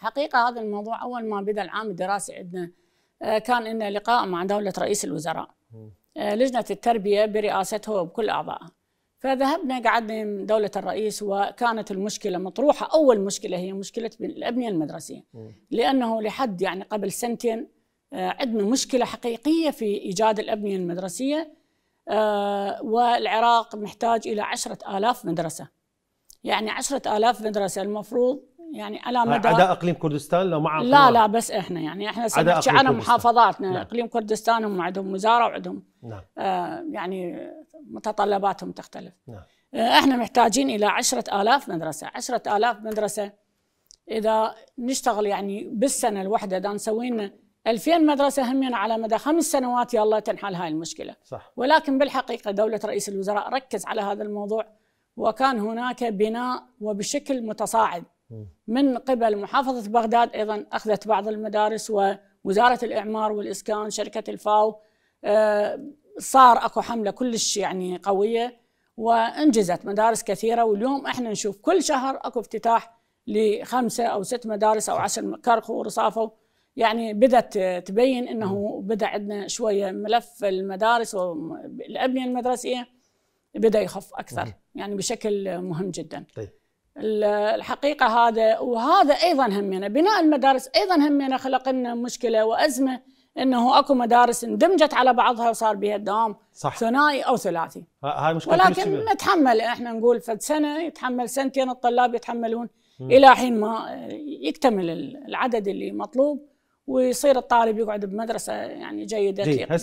حقيقه هذا الموضوع اول ما بدا العام الدراسي عندنا آه، كان لنا لقاء مع دوله رئيس الوزراء آه، لجنه التربيه برئاسته وبكل اعضائها فذهبنا قعدنا دولة الرئيس وكانت المشكلة مطروحة أول مشكلة هي مشكلة الأبنية المدرسية لأنه لحد يعني قبل سنتين آه، عندنا مشكلة حقيقية في إيجاد الأبنية المدرسية والعراق محتاج إلى عشرة آلاف مدرسة يعني عشرة آلاف مدرسة المفروض يعني على مدى عدا اقليم كردستان لو مع لا لا بس احنا يعني احنا نحكي عن محافظاتنا نعم. اقليم كردستان هم عندهم وزاره وعندهم نعم. آه يعني متطلباتهم تختلف نعم. آه احنا محتاجين الى عشرة آلاف مدرسه عشرة آلاف مدرسه اذا نشتغل يعني بالسنه الواحده اذا نسوي لنا 2000 مدرسه همين يعني على مدى خمس سنوات يلا تنحل هاي المشكله صح. ولكن بالحقيقه دوله رئيس الوزراء ركز على هذا الموضوع وكان هناك بناء وبشكل متصاعد من قبل محافظة بغداد أيضا أخذت بعض المدارس ووزارة الإعمار والإسكان شركة الفاو آه، صار أكو حملة كلش يعني قوية وانجزت مدارس كثيرة واليوم احنا نشوف كل شهر أكو افتتاح لخمسة أو ست مدارس أو عشر كرخ ورصافة يعني بدأت تبين أنه بدأ عندنا شوية ملف المدارس والأبنية المدرسية بدأ يخف أكثر يعني بشكل مهم جدا طيب. الحقيقه هذا وهذا ايضا همنا بناء المدارس ايضا همنا خلق لنا مشكله وازمه انه اكو مدارس اندمجت على بعضها وصار بها الدوام صح ثنائي او ثلاثي هاي مشكله ولكن نتحمل احنا نقول فد سنه يتحمل سنتين الطلاب يتحملون م. الى حين ما آه، يكتمل العدد اللي مطلوب ويصير الطالب يقعد بمدرسه يعني جيده جيد.